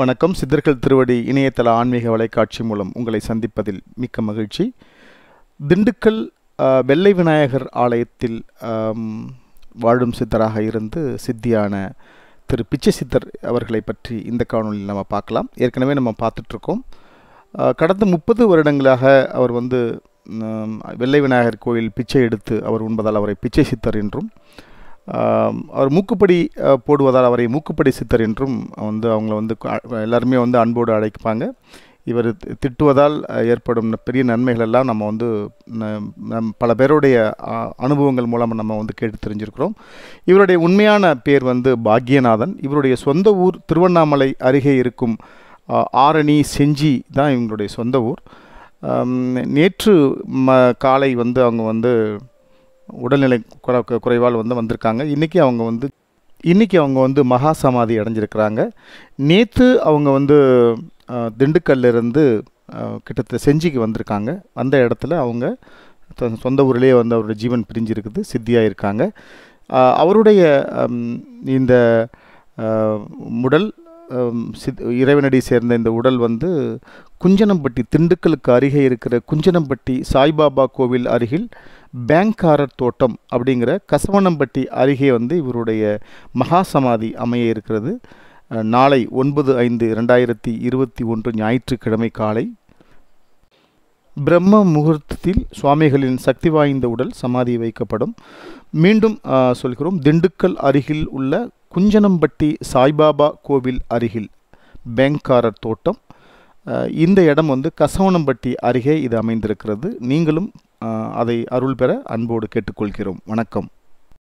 வணக்கம் சித்தர்கள் திருவடி இணையதள ஆன்மீக வலைக்காட்சி மூலம் உங்களை சந்திப்பதில் மிக்க மகிழ்ச்சி திண்டுக்கல் வெள்ளை விநாயகர் ஆலயத்தில் வாழும் சித்தராக இருந்து சித்தியான திரு பிச்சை சித்தர் அவர்களை பற்றி இந்த காணொலியில் நம்ம பார்க்கலாம் ஏற்கனவே நம்ம பார்த்துட்ருக்கோம் கடந்த முப்பது வருடங்களாக அவர் வந்து வெள்ளை விநாயகர் கோயில் பிச்சை எடுத்து அவர் உண்பதால் அவரை பிச்சை சித்தர் என்றும் அவர் மூக்குப்படி போடுவதால் அவரை மூக்குப்படி சித்தர் என்றும் வந்து அவங்கள வந்து எல்லாருமே வந்து அன்போடு அழைப்பாங்க இவர் திட்டுவதால் ஏற்படும் பெரிய நன்மைகள் எல்லாம் நம்ம வந்து நம் பல பேருடைய அனுபவங்கள் மூலமாக நம்ம வந்து கேட்டு தெரிஞ்சிருக்கிறோம் இவருடைய உண்மையான பேர் வந்து பாக்யநாதன் இவருடைய சொந்த ஊர் திருவண்ணாமலை அருகே இருக்கும் ஆரணி செஞ்சி தான் இவங்களுடைய சொந்த ஊர் நேற்று ம காலை வந்து அவங்க வந்து உடல்நிலை குறைவால் வந்து வந்திருக்காங்க இன்றைக்கி அவங்க வந்து இன்றைக்கி அவங்க வந்து மகா சமாதி அடைஞ்சிருக்கிறாங்க நேற்று அவங்க வந்து திண்டுக்கல்லிருந்து கிட்டத்தட்ட செஞ்சிக்கு வந்திருக்காங்க வந்த இடத்துல அவங்க சொந்த ஊர்லேயே வந்து அவருடைய ஜீவன் பிரிஞ்சிருக்குது சித்தியாக இருக்காங்க அவருடைய இந்த முடல் சித் இறைவனடி சேர்ந்த இந்த உடல் வந்து குஞ்சனம்பட்டி திண்டுக்கலுக்கு அருகே இருக்கிற குஞ்சனம்பட்டி சாய்பாபா கோவில் அருகில் பேங்காரர் தோட்டம் அப்படிங்கிற கசவனம்பட்டி அருகே வந்து இவருடைய மகாசமாதி அமைய இருக்கிறது நாளை ஒன்பது ஐந்து ரெண்டாயிரத்தி இருபத்தி ஒன்று ஞாயிற்றுக்கிழமை காலை பிரம்ம முகூர்த்தத்தில் சுவாமிகளின் சக்தி வாய்ந்த உடல் சமாதி வைக்கப்படும் மீண்டும் சொல்கிறோம் திண்டுக்கல் அருகில் உள்ள குஞ்சனம்பட்டி சாய்பாபா கோவில் அருகில் பேங்காரர் தோட்டம் இந்த இடம் வந்து கசவனம்பட்டி அருகே இது அமைந்திருக்கிறது நீங்களும் அதை அருள் பெற அன்போடு கேட்டுக்கொள்கிறோம் வணக்கம்